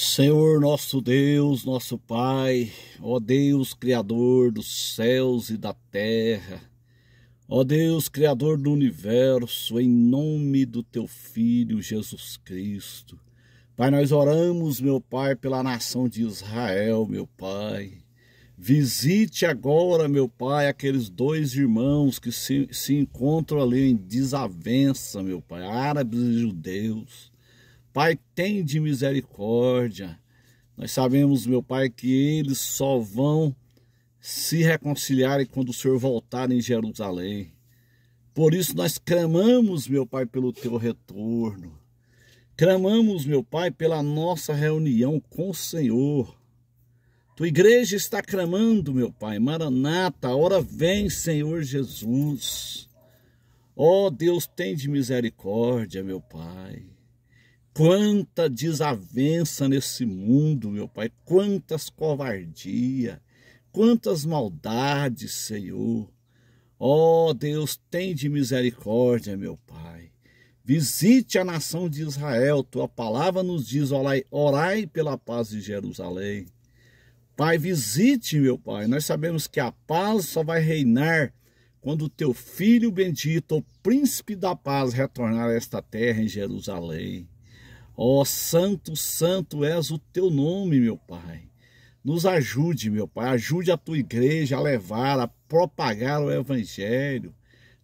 Senhor nosso Deus, nosso Pai, ó Deus Criador dos céus e da terra, ó Deus Criador do universo, em nome do Teu Filho Jesus Cristo. Pai, nós oramos, meu Pai, pela nação de Israel, meu Pai. Visite agora, meu Pai, aqueles dois irmãos que se, se encontram ali em desavença, meu Pai, árabes e judeus. Pai, tem de misericórdia. Nós sabemos, meu Pai, que eles só vão se reconciliarem quando o Senhor voltar em Jerusalém. Por isso nós clamamos, meu Pai, pelo teu retorno. Clamamos, meu Pai, pela nossa reunião com o Senhor. Tua igreja está clamando, meu Pai. Maranata, hora vem, Senhor Jesus. Ó oh, Deus, tem de misericórdia, meu Pai. Quanta desavença nesse mundo, meu Pai, quantas covardia, quantas maldades, Senhor. Ó oh, Deus, tem de misericórdia, meu Pai. Visite a nação de Israel, tua palavra nos diz, orai, orai pela paz de Jerusalém. Pai, visite, meu Pai. Nós sabemos que a paz só vai reinar quando o teu filho bendito, o príncipe da paz, retornar a esta terra em Jerusalém. Ó oh, santo, santo és o teu nome, meu Pai. Nos ajude, meu Pai, ajude a tua igreja a levar, a propagar o evangelho,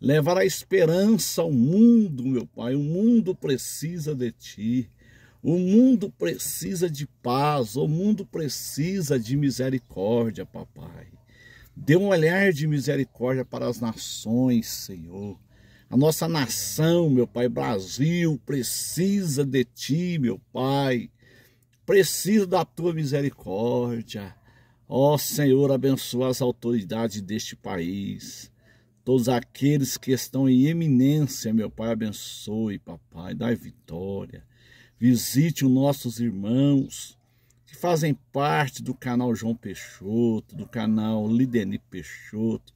levar a esperança ao mundo, meu Pai. O mundo precisa de ti. O mundo precisa de paz, o mundo precisa de misericórdia, papai. Dê um olhar de misericórdia para as nações, Senhor. A nossa nação, meu Pai, Brasil, precisa de Ti, meu Pai. Precisa da Tua misericórdia. Ó Senhor, abençoa as autoridades deste país. Todos aqueles que estão em eminência, meu Pai, abençoe, papai, dai vitória. Visite os nossos irmãos que fazem parte do canal João Peixoto, do canal Lideni Peixoto,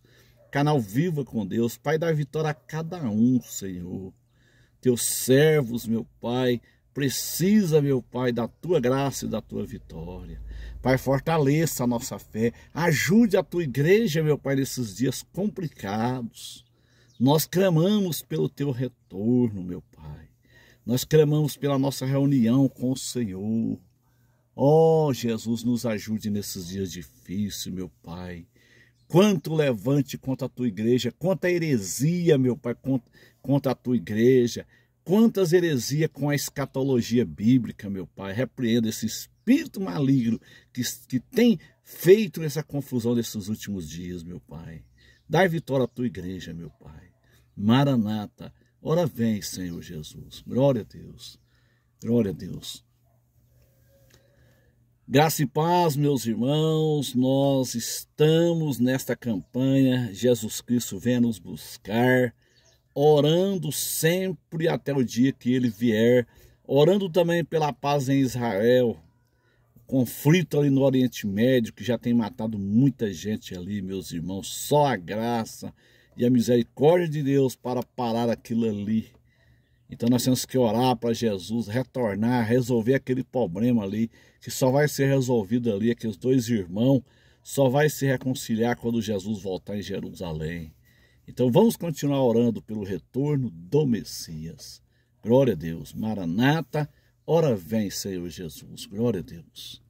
Canal Viva com Deus, Pai, dá vitória a cada um, Senhor. Teus servos, meu Pai, precisa, meu Pai, da tua graça e da tua vitória. Pai, fortaleça a nossa fé, ajude a tua igreja, meu Pai, nesses dias complicados. Nós clamamos pelo teu retorno, meu Pai. Nós clamamos pela nossa reunião com o Senhor. Ó oh, Jesus, nos ajude nesses dias difíceis, meu Pai quanto levante contra a tua igreja, quanta heresia, meu Pai, contra a tua igreja, quantas heresias com a escatologia bíblica, meu Pai. Repreenda esse espírito maligno que, que tem feito essa confusão desses últimos dias, meu Pai. Dá vitória à tua igreja, meu Pai. Maranata, ora vem, Senhor Jesus. Glória a Deus. Glória a Deus. Graça e paz, meus irmãos, nós estamos nesta campanha Jesus Cristo vem nos buscar, orando sempre até o dia que ele vier, orando também pela paz em Israel, conflito ali no Oriente Médio que já tem matado muita gente ali, meus irmãos, só a graça e a misericórdia de Deus para parar aquilo ali. Então nós temos que orar para Jesus retornar, resolver aquele problema ali, que só vai ser resolvido ali, aqueles dois irmãos só vai se reconciliar quando Jesus voltar em Jerusalém. Então vamos continuar orando pelo retorno do Messias. Glória a Deus. Maranata, ora vem, Senhor Jesus. Glória a Deus.